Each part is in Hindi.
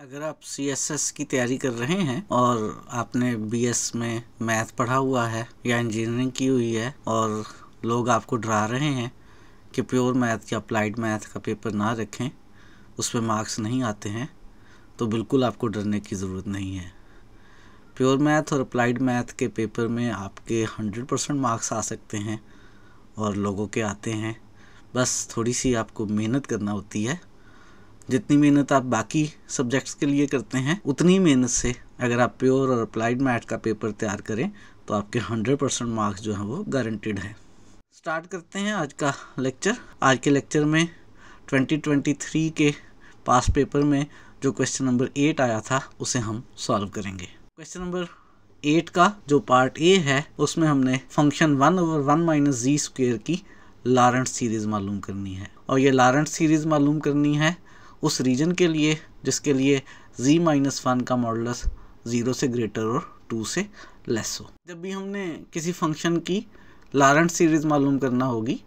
अगर आप सी एस एस की तैयारी कर रहे हैं और आपने बी एस में मैथ पढ़ा हुआ है या इंजीनियरिंग की हुई है और लोग आपको डरा रहे हैं कि प्योर मैथ या अप्लाइड मैथ का पेपर ना रखें उसमें मार्क्स नहीं आते हैं तो बिल्कुल आपको डरने की ज़रूरत नहीं है प्योर मैथ और अप्लाइड मैथ के पेपर में आपके हंड्रेड परसेंट मार्क्स आ सकते हैं और लोगों के आते हैं बस थोड़ी सी आपको मेहनत करना होती है जितनी मेहनत आप बाकी सब्जेक्ट्स के लिए करते हैं उतनी मेहनत से अगर आप प्योर और अप्लाइड मैथ का पेपर तैयार करें तो आपके 100 परसेंट मार्क्स जो हैं वो गारंटेड है स्टार्ट करते हैं आज का लेक्चर आज के लेक्चर में 2023 के पास पेपर में जो क्वेश्चन नंबर एट आया था उसे हम सॉल्व करेंगे क्वेश्चन नंबर एट का जो पार्ट ए है उसमें हमने function one over one minus z square की लारेंट सीरीज़ मालूम करनी है और ये लारेंट सीरीज़ मालूम करनी है उस रीजन के लिए जिसके लिए z माइनस वन का मॉडलस ज़ीरो से ग्रेटर और टू से लेस हो जब भी हमने किसी फंक्शन की लारेंट सीरीज़ मालूम करना होगी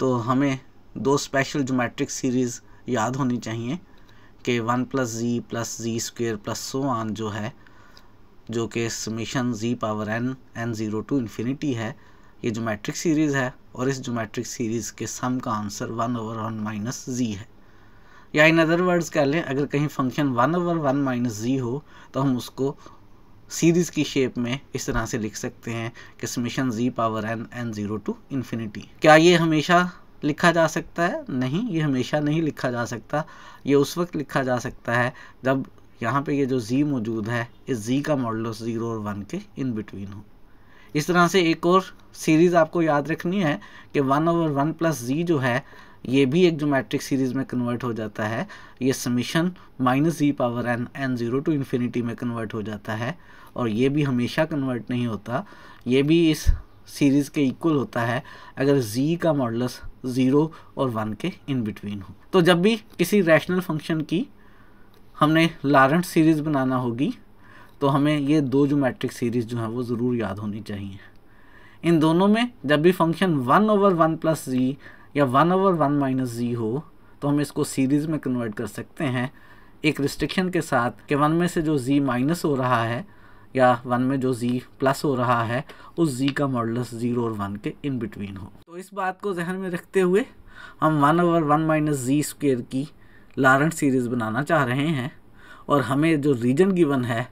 तो हमें दो स्पेशल जोमेट्रिक सीरीज़ याद होनी चाहिए कि one plus z plus z square plus so on जो है जो कि summation z power n n zero to infinity है ये जोमेट्रिक सीरीज़ है और इस जोमेट्रिक सीरीज़ के सम का answer one over one minus z है या इन अदर वर्ड्स कह लें अगर कहीं function one over one minus z हो तो हम उसको सीरीज़ की शेप में इस तरह से लिख सकते हैं कि summation z power n n zero to infinity क्या ये हमेशा लिखा जा सकता है नहीं ये हमेशा नहीं लिखा जा सकता ये उस वक्त लिखा जा सकता है जब यहाँ पे ये जो जी मौजूद है इस जी का मॉडल ज़ीरो और वन के इन बिटवीन हो इस तरह से एक और सीरीज़ आपको याद रखनी है कि one over one plus z जो है ये भी एक जोमेट्रिक सीरीज़ में कन्वर्ट हो जाता है ये summation minus z power n n zero to infinity में कन्वर्ट हो जाता है और ये भी हमेशा कन्वर्ट नहीं होता ये भी इस सीरीज़ के इक्वल होता है अगर z का मॉडलस ज़ीरो और वन के इन बिटवीन हो तो जब भी किसी रैशनल फंक्शन की हमने लारेंट सीरीज़ बनाना होगी तो हमें ये दो मैट्रिक सीरीज़ जो है वो ज़रूर याद होनी चाहिए इन दोनों में जब भी function one over one plus z या one over one minus z हो तो हम इसको सीरीज़ में कन्वर्ट कर सकते हैं एक रिस्ट्रिक्शन के साथ कि वन में से जो जी माइनस हो रहा है या वन में जो जी प्लस हो रहा है उस जी का मॉडलस ज़ीरो और वन के इन बिटवीन हो तो इस बात को जहन में रखते हुए हम one over one minus z square की लारन सीरीज़ बनाना चाह रहे हैं और हमें जो रीजन गिवन है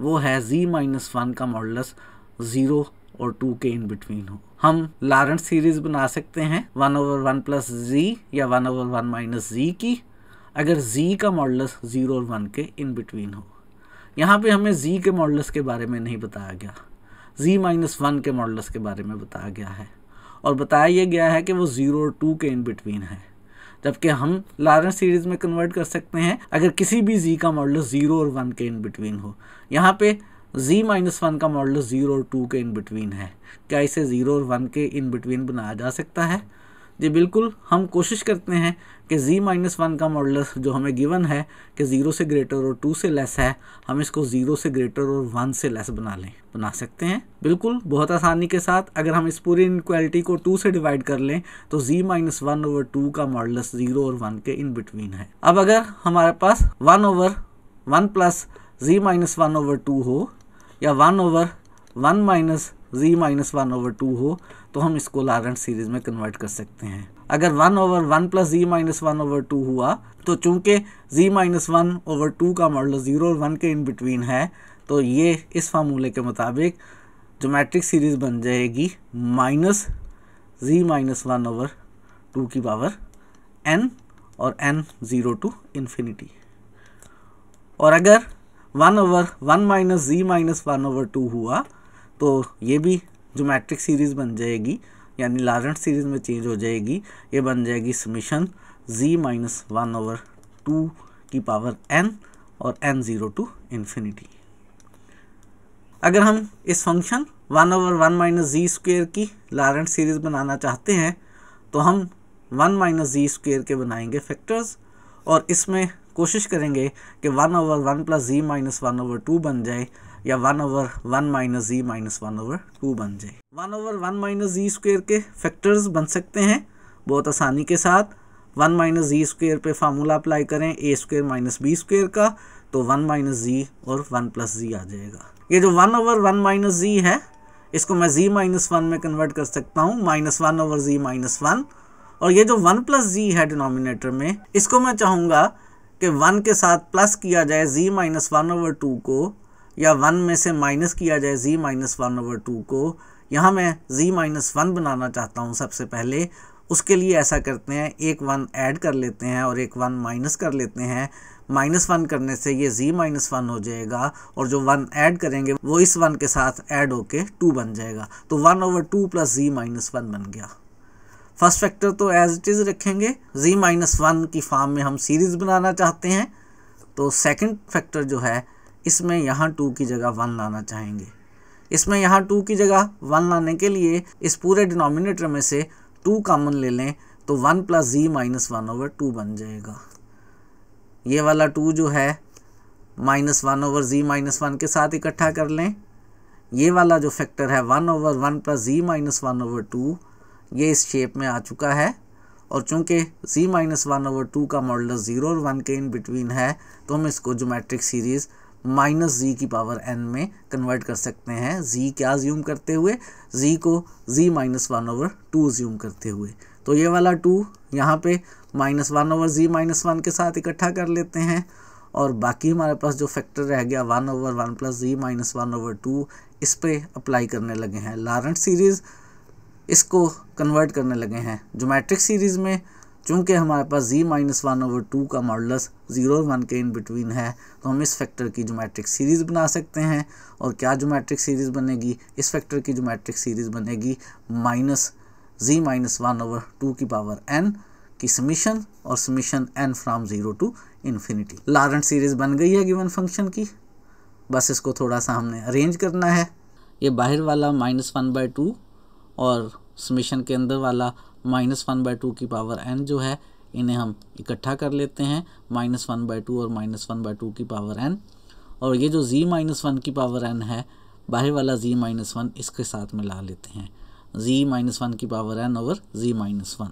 वो है जी माइनस वन का मॉडलस ज़ीरो और टू के इन बिटवीन हो हम लारेंट सीरीज बना सकते हैं one over one plus z या one over one minus z की अगर जी का मॉडलस ज़ीरो और वन के इन बिटवीन हो यहाँ पे हमें जी के मॉडल्स के बारे में नहीं बताया गया जी माइनस वन के मॉडल्स के बारे में बताया गया है और बताया यह गया है कि वो ज़ीरो और टू के इन बिटवीन है जबकि हम लारेंट सीरीज़ में कन्वर्ट कर सकते हैं अगर किसी भी जी का मॉडल ज़ीरो और वन के इन बिटवीन हो यहाँ पर z माइनस वन का मॉडल ज़ीरो और टू के इन बिटवीन है क्या इसे ज़ीरो और वन के इन बिटवीन बनाया जा सकता है जी बिल्कुल हम कोशिश करते हैं कि z माइनस वन का मॉडल जो हमें गिवन है कि ज़ीरो से ग्रेटर और टू से लेस है हम इसको ज़ीरो से ग्रेटर और वन से लेस बना लें बना सकते हैं बिल्कुल बहुत आसानी के साथ अगर हम इस पूरी इनक्वालिटी को टू से डिवाइड कर लें तो z minus one over two का मॉडल ज़ीरो और वन के इन बिटवीन है अब अगर हमारे पास one over one plus z minus one over two हो या one over one minus z minus one over two हो तो हम इसको लारेंट सीरीज में कन्वर्ट कर सकते हैं अगर one over one plus z minus one over two हुआ तो चूंकि z minus one over two का मॉडल ज़ीरो और वन के इन बिटवीन है तो ये इस फार्मूले के मुताबिक जो मैट्रिक सीरीज़ बन जाएगी minus z minus one over two की पावर एन और एन ज़ीरो टू इन्फिनिटी और अगर one over one minus z minus one over two हुआ तो ये भी जो मैट्रिक सीरीज़ बन जाएगी यानी लारेंट सीरीज़ में चेंज हो जाएगी ये बन जाएगी summation z minus one over two की पावर एन और एन ज़ीरो टू इन्फिनिटी अगर हम इस function one over one minus z square की लारेंट सीरीज़ बनाना चाहते हैं तो हम वन माइनस जी स्क्वेयर के बनाएंगे फैक्टर्स और इसमें कोशिश करेंगे कि one over one plus z minus one over two बन जाए या one over one minus z minus one over two बन जाए one over one minus z square के फैक्टर्स बन सकते हैं बहुत आसानी के साथ वन माइनस जी स्क्वेयर पर फार्मूला अप्लाई करें a square minus b square का तो वन माइनस जी और वन प्लस जी आ जाएगा ये जो one over one minus z है इसको मैं जी माइनस वन में कन्वर्ट कर सकता हूँ minus one over z minus one और ये जो वन प्लस जी है डिनोमिनेटर में इसको मैं चाहूँगा कि वन के साथ प्लस किया जाए z minus one over two को या वन में से माइनस किया जाए z minus one over two को यहाँ मैं जी माइनस वन बनाना चाहता हूँ सबसे पहले उसके लिए ऐसा करते हैं एक वन ऐड कर लेते हैं और एक वन माइनस कर लेते हैं माइनस वन करने से ये जी माइनस वन हो जाएगा और जो वन ऐड करेंगे वो इस वन के साथ ऐड होके टू बन जाएगा तो one over two plus z minus one बन गया फर्स्ट फैक्टर तो एज इट इज़ रखेंगे जी माइनस वन की फॉर्म में हम सीरीज़ बनाना चाहते हैं तो सेकंड फैक्टर जो है इसमें यहाँ टू की जगह वन लाना चाहेंगे इसमें यहाँ टू की जगह वन लाने के लिए इस पूरे डिनोमिनेटर में से टू कामन ले लें तो one plus z minus one over two बन जाएगा ये वाला टू जो है minus one over z minus one के साथ इकट्ठा कर लें ये वाला जो फैक्टर है one over one plus z minus one over two ये इस शेप में आ चुका है और चूंकि z minus one over two का मॉडल ज़ीरो और वन के इन बिटवीन है तो हम इसको जोमेट्रिक सीरीज़ माइनस जी की पावर एन में कन्वर्ट कर सकते हैं जी क्या ज्यूम करते हुए जी को z minus one over two assume करते हुए तो ये वाला टू यहाँ पे minus one over z minus one के साथ इकट्ठा कर लेते हैं और बाकी हमारे पास जो फैक्टर रह गया one over one plus z minus one over two इस पर अप्लाई करने लगे हैं लारेंट सीरीज़ इसको कन्वर्ट करने लगे हैं जोमेट्रिक सीरीज़ में चूँकि हमारे पास z minus one over two का मॉडलस ज़ीरो वन के इन बिटवीन है तो हम इस फैक्टर की जोमेट्रिक सीरीज़ बना सकते हैं और क्या जोमेट्रिक सीरीज़ बनेगी इस फैक्टर की जोमेट्रिक सीरीज़ बनेगी minus z minus one over two की पावर एन की समीशन और summation n from zero to infinity Laurent series बन गई है गिवन फंक्शन की बस इसको थोड़ा सा हमने अरेंज करना है ये बाहर वाला माइनस वन बाई टू और समेशन के अंदर वाला माइनस वन बाई टू की पावर एन जो है इन्हें हम इकट्ठा कर लेते हैं माइनस वन बाई टू और माइनस वन बाई टू की पावर एन और ये जो जी माइनस वन की पावर एन है बाहर वाला जी माइनस वन इसके साथ में ला लेते हैं जी माइनस वन की power n over z minus one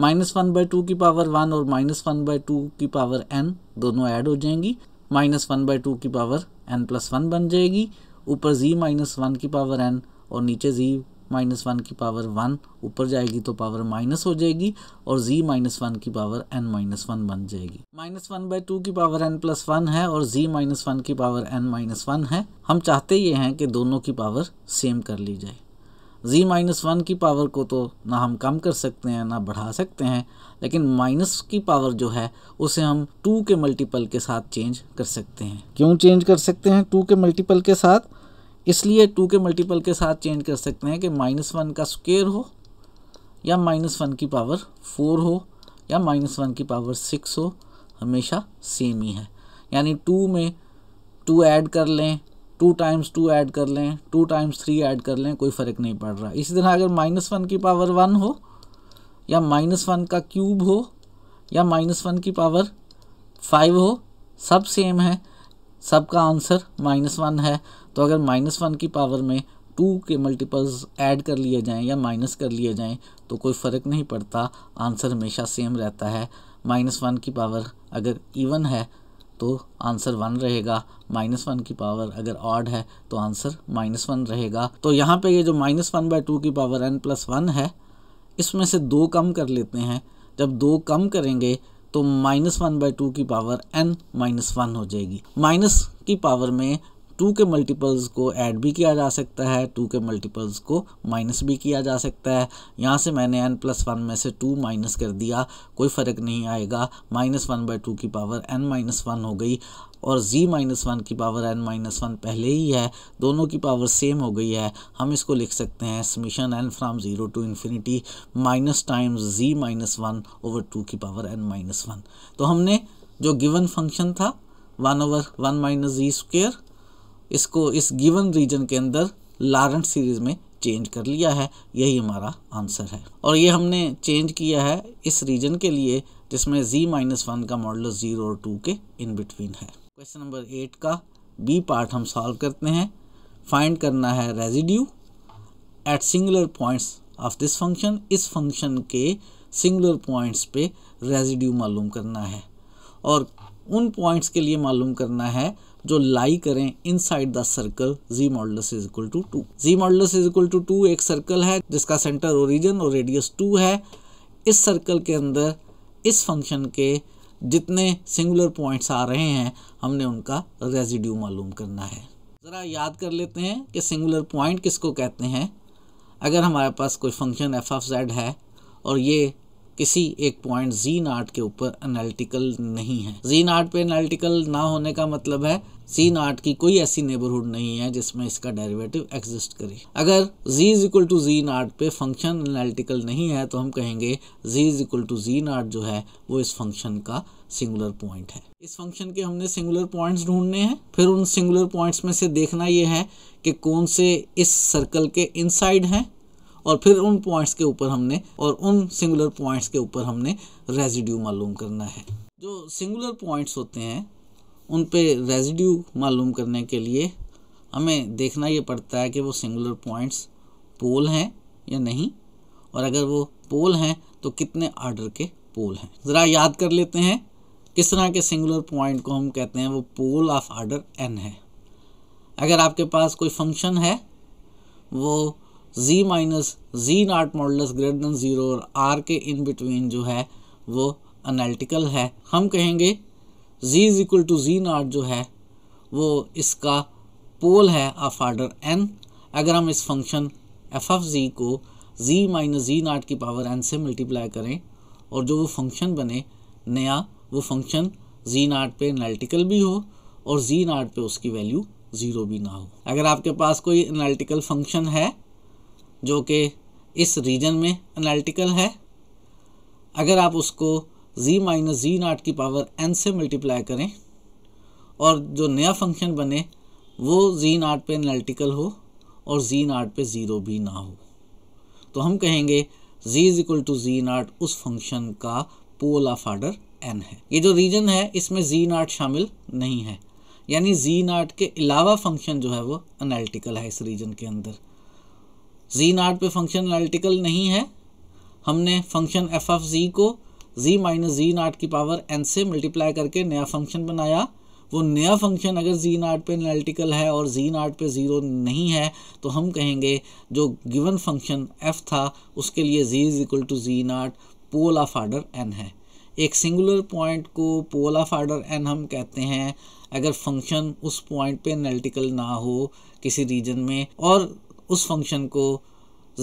minus one by two की पावर वन और माइनस वन बाई टू की पावर एन दोनों ऐड हो जाएंगी माइनस वन बाई टू की पावर एन प्लस वन बन जाएगी ऊपर जी माइनस वन की पावर एन और नीचे जी माइनस वन की पावर वन ऊपर जाएगी तो पावर माइनस हो जाएगी और जी माइनस वन की पावर एन माइनस वन बन जाएगी माइनस वन बाई टू की पावर एन प्लस वन है और जी माइनस वन की पावर एन माइनस वन है हम चाहते ये हैं कि दोनों की पावर सेम कर ली जाए जी माइनस वन की पावर को तो ना हम कम कर सकते हैं ना बढ़ा सकते हैं लेकिन माइनस की पावर जो है उसे हम टू के मल्टीपल के साथ चेंज कर सकते हैं क्यों चेंज कर सकते हैं टू के मल्टीपल के साथ इसलिए टू के मल्टीपल के साथ चेंज कर सकते हैं कि माइनस वन का स्क्वेयर हो या माइनस वन की पावर फोर हो या माइनस वन की पावर सिक्स हो हमेशा सेम ही है यानी टू में टू ऐड कर लें टू टाइम्स टू ऐड कर लें टू टाइम्स थ्री ऐड कर लें कोई फ़र्क नहीं पड़ रहा इसी तरह अगर माइनस वन की पावर वन हो या माइनस वन का क्यूब हो या माइनस वन की पावर फाइव हो सब सेम है सबका आंसर माइनस वन है तो अगर माइनस वन की पावर में टू के मल्टीपल्स ऐड कर लिए जाएं या माइनस कर लिए जाएं तो कोई फ़र्क नहीं पड़ता आंसर हमेशा सेम रहता है माइनस वन की पावर अगर इवन है तो आंसर वन रहेगा माइनस वन की पावर अगर ऑड है तो आंसर माइनस वन रहेगा तो यहाँ पे ये जो माइनस वन बाई टू की पावर एन प्लस वन है इसमें से दो कम कर लेते हैं जब दो कम करेंगे तो माइनस वन बाई टू की पावर एन माइनस वन हो जाएगी माइनस की पावर में टू के मल्टीपल्स को ऐड भी किया जा सकता है टू के मल्टीपल्स को माइनस भी किया जा सकता है यहाँ से मैंने एन प्लस वन में से टू माइनस कर दिया कोई फ़र्क नहीं आएगा माइनस वन बाई टू की पावर एन माइनस वन हो गई और z माइनस वन की पावर n माइनस वन पहले ही है दोनों की पावर सेम हो गई है हम इसको लिख सकते हैं summation n from zero to infinity minus times z minus one over two की पावर n माइनस वन तो हमने जो गिवन फंक्शन था one over one minus z square इसको इस गिवन रीजन के अंदर लारेंट सीरीज में चेंज कर लिया है यही हमारा आंसर है और ये हमने चेंज किया है इस रीजन के लिए जिसमें z माइनस वन का मॉडल जीरो और टू के इन बिटवीन है क्वेश्चन नंबर एट का बी पार्ट हम सॉल्व करते हैं फाइंड करना है residue at singular points of this function इस फंक्शन के सिंगुलर पॉइंट्स पे रेजिड्यू मालूम करना है और उन पॉइंट्स के लिए मालूम करना है जो लाई करें inside the circle z model is equal to two z model is equal to two एक सर्कल है जिसका सेंटर ओरिजिन और रेडियस टू है इस सर्कल के अंदर इस फंक्शन के जितने सिंगुलर पॉइंट्स आ रहे हैं हमने उनका रेजिड्यू मालूम करना है ज़रा याद कर लेते हैं कि सिंगुलर पॉइंट किसको कहते हैं अगर हमारे पास कोई फंक्शन एफ ऑफ जेड है और ये किसी एक पॉइंट जीन आर्ट के ऊपर एनालिटिकल नहीं है जीन आर्ट पे एनालिटिकल ना होने का मतलब है सीन आर्ट की कोई ऐसी नेबरहुड नहीं है जिसमें इसका डेरिवेटिव एग्जिस्ट करे अगर z is equal to z naught पे फंक्शन एनालिटिकल नहीं है तो हम कहेंगे z is equal to z naught जो है वो इस फंक्शन का सिंगुलर पॉइंट है इस फंक्शन के हमने सिंगुलर पॉइंट्स ढूंढने हैं फिर उन सिंगुलर पॉइंट्स में से देखना ये है कि कौन से इस सर्कल के इनसाइड हैं और फिर उन पॉइंट्स के ऊपर हमने और उन सिंगुलर पॉइंट्स के ऊपर हमने रेजिड्यू मालूम करना है जो सिंगुलर पॉइंट्स होते हैं उन पे रेजिड्यू मालूम करने के लिए हमें देखना ये पड़ता है कि वो सिंगुलर पॉइंट्स पोल हैं या नहीं और अगर वो पोल हैं तो कितने आर्डर के पोल हैं ज़रा याद कर लेते हैं किस तरह के सिंगुलर पॉइंट को हम कहते हैं वो पोल ऑफ आर्डर एन है अगर आपके पास कोई फंक्शन है वो z minus z naught modulus greater than zero और आर के इन बिटवीन जो है वो अनालिटिकल है हम कहेंगे z is equal to z naught जो है वो इसका पोल है ऑफ आर्डर n अगर हम इस फंक्शन एफ ऑफ जी को जी माइनस जी नाट की पावर एन से मल्टीप्लाई करें और जो वो फंक्शन बने नया वो फंक्शन जी नाट पे एनालिटिकल भी हो और जी नाट पे उसकी वैल्यू ज़ीरो भी ना हो अगर आपके पास कोई एनालिटिकल फंक्शन है जो कि इस रीजन में एनालिटिकल है अगर आप उसको z माइनस जी नाट की पावर n से मल्टीप्लाई करें और जो नया फंक्शन बने वो z नाट पे एनालिटिकल हो और z नाट पे ज़ीरो भी ना हो तो हम कहेंगे z is equal to z naught उस फंक्शन का पोल ऑफ आर्डर एन है ये जो रीजन है इसमें जी नाट शामिल नहीं है यानी जी नाट के अलावा फंक्शन जो है वो एनालिटिकल है इस रीजन के अंदर जी नाट पे फंक्शन एनालिटिकल नहीं है हमने फंक्शन एफ ऑफ जी को जी माइनस जी नाट की पावर एन से मल्टीप्लाई करके नया फंक्शन बनाया वो नया फंक्शन अगर जी नाट पे एनालिटिकल है और जी नाट पे ज़ीरो नहीं है तो हम कहेंगे जो गिवन फंक्शन एफ था उसके लिए z is equal to z naught pole of order n है एक सिंगुलर पॉइंट को पोल ऑफ आर्डर एन हम कहते हैं अगर फंक्शन उस पॉइंट पे एनालिटिकल ना हो किसी रीजन में और उस फंक्शन को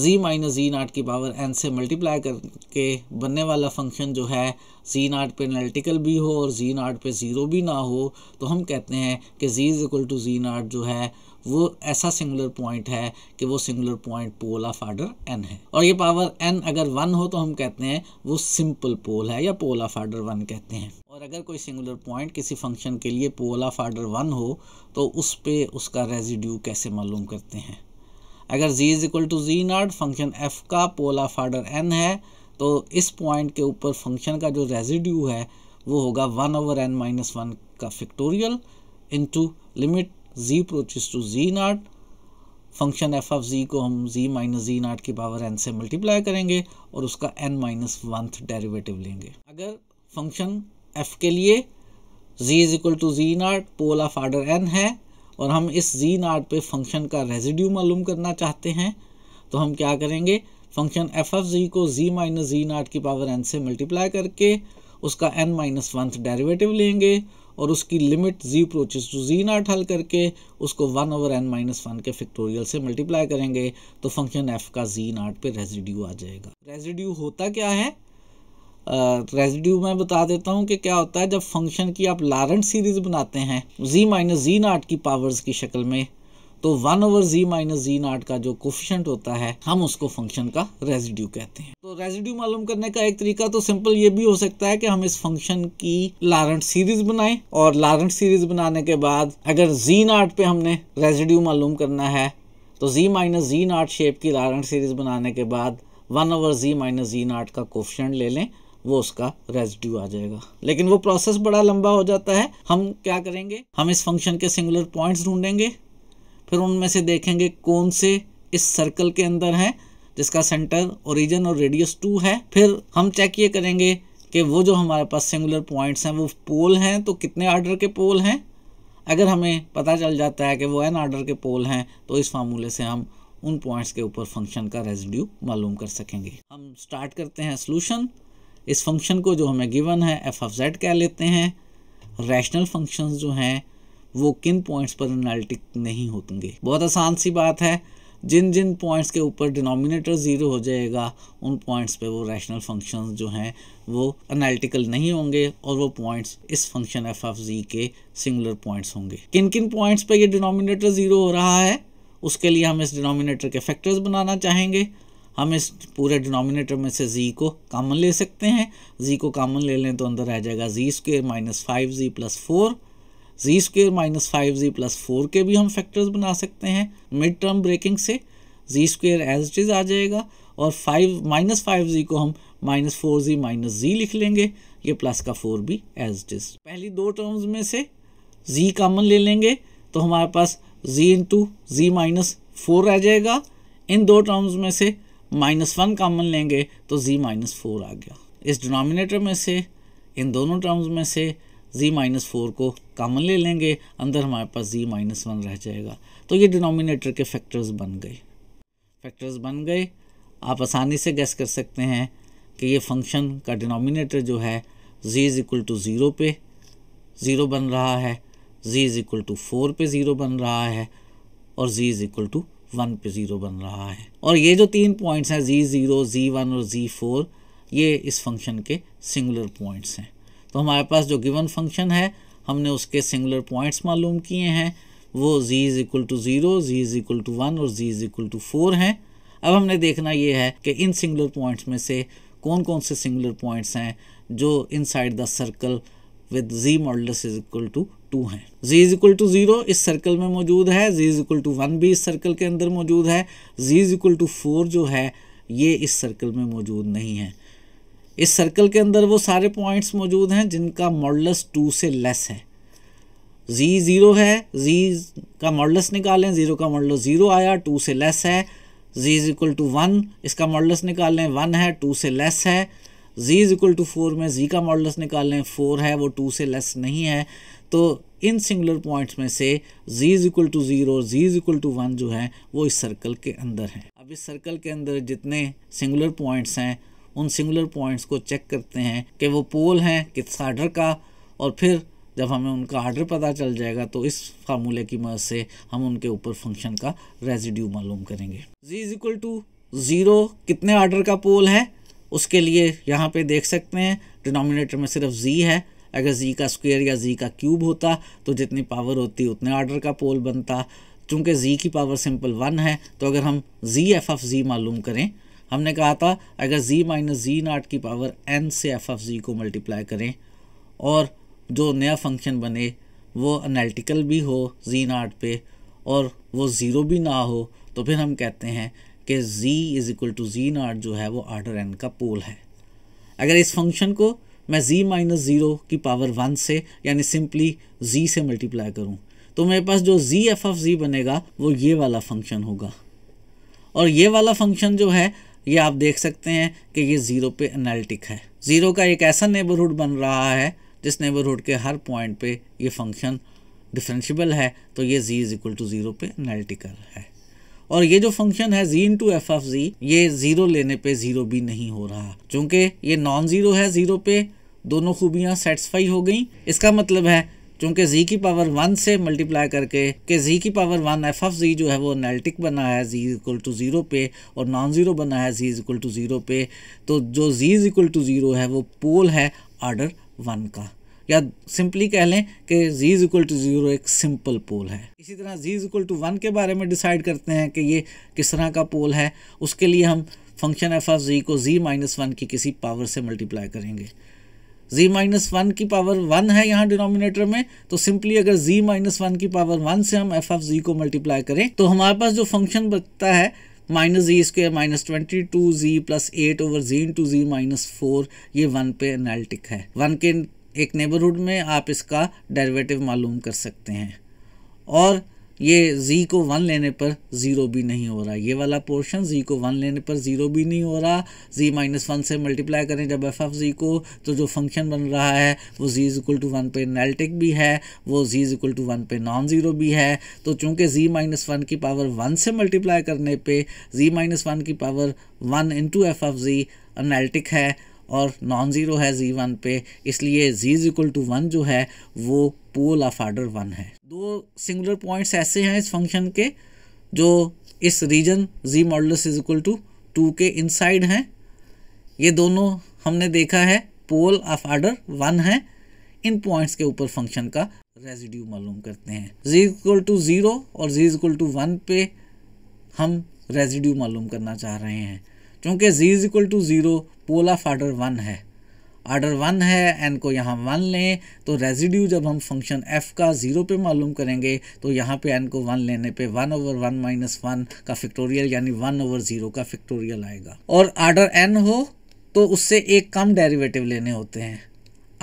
z माइनस जी नाट की पावर n से मल्टीप्लाई करके बनने वाला फंक्शन जो है z नाट पे एनालिटिकल भी हो और z नाट पे ज़ीरो भी ना हो तो हम कहते हैं कि z is equal to z naught जो है वो ऐसा सिंगुलर पॉइंट है कि वो singular point pole of order n है और ये पावर एन अगर वन हो तो हम कहते हैं वो सिंपल पोल है या पोल ऑफ आर्डर वन कहते हैं और अगर कोई सिंगुलर पॉइंट किसी फंक्शन के लिए पोल ऑफ आर्डर वन हो तो उस पर उसका रेजिड्यू कैसे मालूम करते हैं अगर z is equal to z naught function f का पोल ऑफ आर्डर n है तो इस पॉइंट के ऊपर फंक्शन का जो रेजिड्यू है वो होगा one over n minus one का factorial into limit z approaches to z naught function f of z को हम जी माइनस जी नाट की पावर एन से मल्टीप्लाई करेंगे और उसका एन माइनस वंथ डेरिवेटिव लेंगे अगर फंक्शन एफ के लिए z is equal to z naught pole of order n है और हम इस जी नाट पे फंक्शन का रेजिड्यू मालूम करना चाहते हैं तो हम क्या करेंगे फंक्शन एफ एफ जी को जी माइनस जी नाट की पावर एन से मल्टीप्लाई करके उसका एन माइनस वंथ डेरिवेटिव लेंगे और उसकी limit z approaches to z naught हल करके उसको one over n minus one के फैक्टोरियल से मल्टीप्लाई करेंगे तो फंक्शन एफ का जी नाट पे रेजिड्यू आ जाएगा रेजिड्यू होता क्या है रेजिड्यू मैं बता देता हूँ कि क्या होता है जब फंक्शन की आप लारेंट सीरीज़ बनाते हैं जी माइनस जी नाट की पावर्स की शक्ल में तो one over z minus z naught का जो कोफिशेंट होता है हम उसको फंक्शन का रेजिड्यू कहते हैं तो रेजिड्यू मालूम करने का एक तरीका तो सिंपल ये भी हो सकता है कि हम इस फंक्शन की लारेंट सीरीज बनाएं और लारेंट सीरीज बनाने के बाद अगर जी नाट पे हमने रेजिड्यू मालूम करना है तो जी माइनस जी नाट शेप की लारेंट सीरीज बनाने के बाद one over z minus z naught का कोफिशेंट ले लें वो उसका रेजिड्यू आ जाएगा लेकिन वो प्रोसेस बड़ा लंबा हो जाता है हम क्या करेंगे हम इस फंक्शन के सिंगुलर पॉइंट्स ढूंढेंगे फिर उनमें से देखेंगे कौन से इस सर्कल के अंदर हैं जिसका सेंटर ओरिजिन और रेडियस टू है फिर हम चेक ये करेंगे कि वो जो हमारे पास सिंगुलर पॉइंट्स हैं वो पोल हैं तो कितने आर्डर के पोल हैं अगर हमें पता चल जाता है कि वो एन आर्डर के पोल हैं तो इस फार्मूले से हम उन पॉइंट्स के ऊपर फंक्शन का रेजिड्यू मालूम कर सकेंगे हम स्टार्ट करते हैं सोल्यूशन इस फंक्शन को जो हमें गिवन है एफ ऑफ जेड कह लेते हैं रैशनल फंक्शन जो हैं वो किन पॉइंट्स पर एनालिटिक नहीं होंगे बहुत आसान सी बात है जिन जिन पॉइंट्स के ऊपर डिनोमिनेटर ज़ीरो हो जाएगा उन पॉइंट्स पे वो रैशनल फंक्शंस जो हैं वो एनालिटिकल नहीं होंगे और वो पॉइंट्स इस फंक्शन एफ एफ जी के सिंगुलर पॉइंट्स होंगे किन किन पॉइंट्स पे ये डिनोमिनेटर ज़ीरो हो रहा है उसके लिए हम इस डिनोमिनेटर के फैक्टर्स बनाना चाहेंगे हम इस पूरे डिनोमिनेटर में से जी को कॉमन ले सकते हैं जी को कॉमन ले लें तो अंदर आ जाएगा z square minus five z plus four z square minus five z plus four के भी हम फैक्टर्स बना सकते हैं मिड टर्म ब्रेकिंग से जी स्क्र एज इज आ जाएगा और फाइव माइनस फाइव जी को हम minus four z minus z लिख लेंगे ये प्लस का फोर भी एज इट इज पहली दो टर्म्स में से जी कॉमन ले लेंगे तो हमारे पास z into z minus four रह जाएगा इन दो टर्म्स में से माइनस वन कामन लेंगे तो जी माइनस फोर आ गया इस डिनोमिनेटर में से इन दोनों टर्म्स में से जी माइनस फोर को कामन ले लेंगे अंदर हमारे पास जी माइनस वन रह जाएगा तो ये डिनोमिनेटर के फैक्टर्स बन गए फैक्टर्स बन गए आप आसानी से गैस कर सकते हैं कि ये फंक्शन का डिनोमिनेटर जो है z is equal to zero पे ज़ीरो बन रहा है z is equal to four पे ज़ीरो बन रहा है और z is equal to one पे ज़ीरो बन रहा है और ये जो तीन पॉइंट्स हैं जी ज़ीरो जी वन और जी फोर ये इस फंक्शन के सिंगुलर पॉइंट्स हैं तो हमारे पास जो गिवन फंक्शन है हमने उसके सिंगुलर पॉइंट्स मालूम किए हैं वो z is equal to zero z is equal to one और z is equal to four हैं अब हमने देखना ये है कि इन सिंगुलर पॉइंट्स में से कौन कौन से सिंगुलर पॉइंट्स हैं जो inside the circle with z models is equal to two है z is equal to zero इस सर्कल में मौजूद है z is equal to one भी इस सर्कल के अंदर मौजूद है z is equal to four जो है ये इस सर्कल में मौजूद नहीं है इस सर्कल के अंदर वो सारे पॉइंट्स मौजूद हैं जिनका मॉडल्स टू से लेस है जी ज़ीरो है जी का मॉडल्स निकालें ज़ीरो का मॉडल ज़ीरो आया टू से लेस है z is equal to one इसका मॉडल्स निकालें वन है टू से लेस है z is equal to four में z का मॉडल्स निकाल लें फोर है वो टू से लेस नहीं है तो इन सिंगुलर पॉइंट्स में से z is equal to zero z is equal to one जो है वो इस सर्कल के अंदर है अब इस सर्कल के अंदर जितने सिंगुलर पॉइंट्स हैं उन सिंगुलर पॉइंट्स को चेक करते हैं कि वो पोल हैं किस आर्डर का और फिर जब हमें उनका आर्डर पता चल जाएगा तो इस फार्मूले की मदद से हम उनके ऊपर फंक्शन का रेजिड्यू मालूम करेंगे z is equal to zero कितने आर्डर का पोल है उसके लिए यहाँ पे देख सकते हैं डिनोमिनेटर में सिर्फ जी है अगर जी का स्क्वायर या जी का क्यूब होता तो जितनी पावर होती उतने ऑर्डर का पोल बनता चूँकि जी की पावर सिंपल वन है तो अगर हम जी एफ एफ जी मालूम करें हमने कहा था अगर जी माइनस जी नाट की पावर एन से एफ एफ जी को मल्टीप्लाई करें और जो नया फंक्शन बने वो एनालिटिकल भी हो जी नाट पे और वो ज़ीरो भी ना हो तो फिर हम कहते हैं कि z is equal to z naught जो है वो आर्डर एन का पोल है अगर इस फंक्शन को मैं z माइनस ज़ीरो की पावर वन से यानी सिंपली z से मल्टीप्लाई करूं तो मेरे पास जो z एफ ऑफ z बनेगा वो ये वाला फंक्शन होगा और ये वाला फंक्शन जो है ये आप देख सकते हैं कि ये ज़ीरो पे एनालिटिक है ज़ीरो का एक ऐसा नेबरहुड बन रहा है जिस नेबरहुड के हर पॉइंट पे ये फंक्शन डिफ्रेंशियबल है तो ये z is equal to zero पे एनालिटिकल है और ये जो फंक्शन है z into f of z ये ज़ीरो लेने पे ज़ीरो भी नहीं हो रहा चूँकि ये नॉन ज़ीरो है ज़ीरो पे दोनों खूबियाँ सेटिस्फाई हो गई इसका मतलब है चूंकि जी की पावर वन से मल्टीप्लाई करके कि जी की power one f of z जो है वो एनालिटिक बना है जी इक्वल टू ज़ीरो पे और नॉन ज़ीरो बना है z is equal to zero पे तो जो z is equal to zero है वो पोल है आर्डर वन का या सिंपली कह लें कि z is equal to zero एक सिंपल पोल है इसी तरह z is equal to one के बारे में डिसाइड करते हैं कि ये किस तरह का पोल है उसके लिए हम फंक्शन एफ ऑफ जी को जी माइनस वन की किसी पावर से मल्टीप्लाई करेंगे जी माइनस वन की पावर वन है यहाँ डिनोमिनेटर में तो सिंपली अगर जी माइनस वन की पावर वन से हम एफ ऑफ जी को मल्टीप्लाई करें तो हमारे पास जो फंक्शन बचता है minus z square minus twenty two z plus eight over z into z minus four ये वन पे एनालिटिक है वन के एक नेबरहुड में आप इसका डेरिवेटिव मालूम कर सकते हैं और ये z को वन लेने पर ज़ीरो भी नहीं हो रहा ये वाला पोर्शन z को वन लेने पर ज़ीरो भी नहीं हो रहा z माइनस वन से मल्टीप्लाई करें जब एफ एफ़ जी को तो जो फंक्शन बन रहा है वो z is equal to one पे नैल्टिक भी है वो z is equal to one पे नॉन ज़ीरो भी है तो चूँकि z माइनस वन की पावर वन से मल्टीप्लाई करने पे z माइनस वन की power one into f of z analytic है और नॉन ज़ीरो है जी वन पे इसलिए z is equal to one जो है वो पोल ऑफ आर्डर वन है दो सिंगुलर पॉइंट्स ऐसे हैं इस फंक्शन के जो इस region z models is equal to two के इनसाइड हैं ये दोनों हमने देखा है पोल ऑफ आर्डर वन है इन पॉइंट्स के ऊपर फंक्शन का रेजिड्यू मालूम करते हैं जी इक्वल टू ज़ीरो और जी इक्वल टू वन पे हम रेजिड्यू मालूम करना चाह रहे हैं क्योंकि z is equal to zero pole of order one है आर्डर वन है एन को यहाँ वन लें तो रेजिड्यू जब हम फंक्शन एफ का ज़ीरो पे मालूम करेंगे तो यहाँ पे एन को वन लेने पे one over one minus one का फैक्टोरियल यानी वन ओवर ज़ीरो का फैक्टोरियल आएगा और आर्डर एन हो तो उससे एक कम डेरिवेटिव लेने होते हैं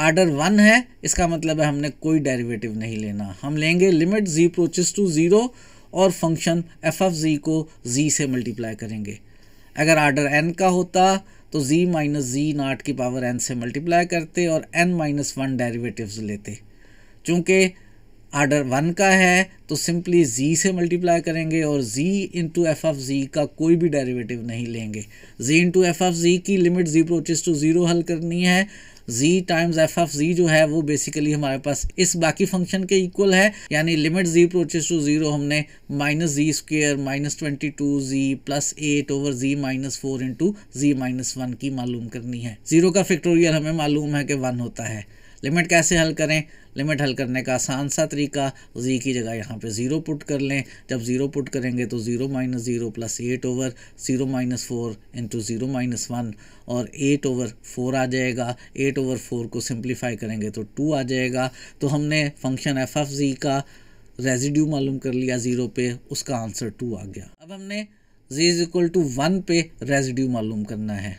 आर्डर वन है इसका मतलब है हमने कोई डेरिवेटिव नहीं लेना हम लेंगे limit z approaches to zero और फंक्शन एफ ऑफ जी को जी से मल्टीप्लाई करेंगे अगर आर्डर एन का होता तो z माइनस जी नाट की पावर n से मल्टीप्लाई करते और n माइनस वन डेरीवेटिव लेते चूँकि आर्डर वन का है तो सिंपली z से मल्टीप्लाई करेंगे और z into f of z का कोई भी डेरीवेटिव नहीं लेंगे z into f of z की limit z approaches to zero हल करनी है z times f of z जो है वो बेसिकली हमारे पास इस बाकी फंक्शन के इक्वल है यानी limit z approaches to zero हमने minus z square minus twenty two z plus eight over z minus four into z minus one की मालूम करनी है जीरो का फैक्टोरियल हमें मालूम है कि वन होता है लिमिट कैसे हल करें लिमिट हल करने का आसान सा तरीका जी की जगह यहाँ पे ज़ीरो पुट कर लें जब ज़ीरो पुट करेंगे तो zero minus zero plus eight over zero minus four into zero minus one और एट ओवर फोर आ जाएगा एट ओवर फोर को सिंप्लीफाई करेंगे तो टू आ जाएगा तो हमने फंक्शन एफ एफ जी का रेजिड्यू मालूम कर लिया ज़ीरो पे उसका आंसर टू आ गया अब हमने z is equal to one पे रेजिड्यू मालूम करना है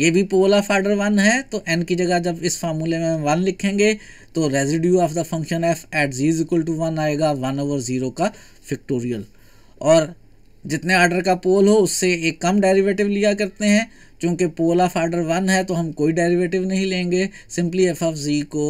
ये भी पोल ऑफ आर्डर वन है तो एन की जगह जब इस फार्मूले में हम वन लिखेंगे तो residue of the function f at z is equal to one आएगा वन ओवर ज़ीरो का फिक्टोरियल और जितने आर्डर का पोल हो उससे एक कम डेरिवेटिव लिया करते हैं चूँकि पोल ऑफ आर्डर वन है तो हम कोई डेरिवेटिव नहीं लेंगे सिंपली एफ ऑफ जी को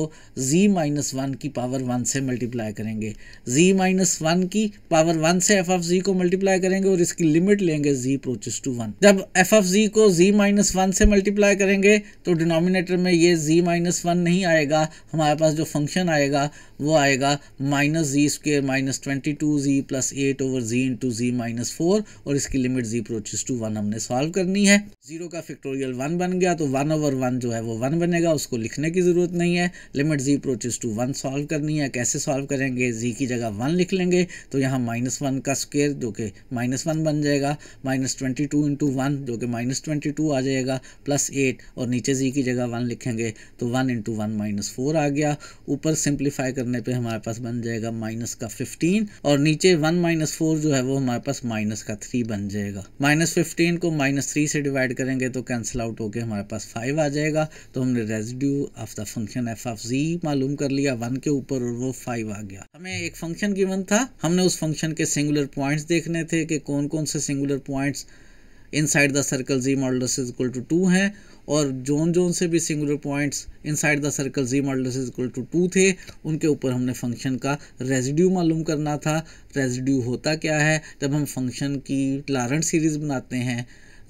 जी माइनस वन की पावर वन से मल्टीप्लाई करेंगे जी माइनस वन की पावर वन से एफ ऑफ जी को मल्टीप्लाई करेंगे और इसकी लिमिट लेंगे जी अप्रोचेस टू वन जब एफ ऑफ जी को जी माइनस वन से मल्टीप्लाई करेंगे तो डिनोमिनेटर में ये जी माइनस वन नहीं आएगा हमारे पास जो फंक्शन आएगा वो आएगा minus z square minus twenty two z plus eight over z into z minus four और इसकी limit z approaches to one हमने सॉल्व करनी है जीरो का का फैक्टोरियल वन बन गया तो वन ओवर वन जो है वो वन बनेगा उसको लिखने की ज़रूरत नहीं है limit z approaches to one solve करनी है कैसे सॉल्व करेंगे जी की जगह वन लिख लेंगे तो यहाँ माइनस वन का स्केयर जो कि माइनस वन बन जाएगा minus twenty two into one जो कि माइनस ट्वेंटी टू आ जाएगा प्लस एट और नीचे जी की जगह वन लिखेंगे तो one into one minus four आ गया ऊपर सिंप्लीफाई करने पर हमारे पास बन जाएगा माइनस का फिफ्टीन और नीचे वन माइनस फोर जो है वो हमारे पास माइनस का थ्री बन जाएगा माइनस फिफ्टीन को माइनस थ्री से डिवाइड करेंगे तो कैंसिल आउट होकर हमारे पास फाइव आ जाएगा तो हमने residue of the function f of z मालूम कर लिया वन के ऊपर और वो फाइव आ गया हमें एक फंक्शन गिवन था हमने उस फंक्शन के सिंगुलर पॉइंट्स देखने थे कि कौन कौन से singular points inside the circle z model is equal to two हैं और जोन जोन से भी singular points inside the circle z model is equal to two थे उनके ऊपर हमने फंक्शन का रेजिड्यू मालूम करना था रेजिड्यू होता क्या है जब हम फंक्शन की लारेंट सीरीज़ बनाते हैं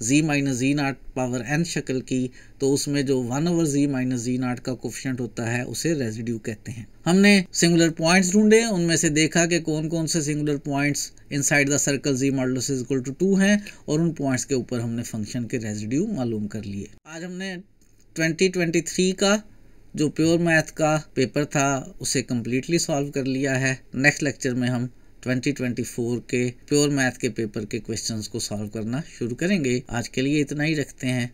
z minus z naught power n शक्ल की तो उसमें जो one over z minus z naught का कोफिशेंट होता है उसे रेजिड्यू कहते हैं हमने सिंगुलर पॉइंट्स ढूंढे उनमें से देखा कि कौन कौन से singular points inside the circle z models is equal to two हैं और उन पॉइंट्स के ऊपर हमने फंक्शन के रेजिड्यू मालूम कर लिए आज हमने 2023 का जो प्योर मैथ का पेपर था उसे कम्प्लीटली सॉल्व कर लिया है नेक्स्ट लेक्चर में हम 2024 के प्योर मैथ के पेपर के क्वेश्चंस को सॉल्व करना शुरू करेंगे आज के लिए इतना ही रखते हैं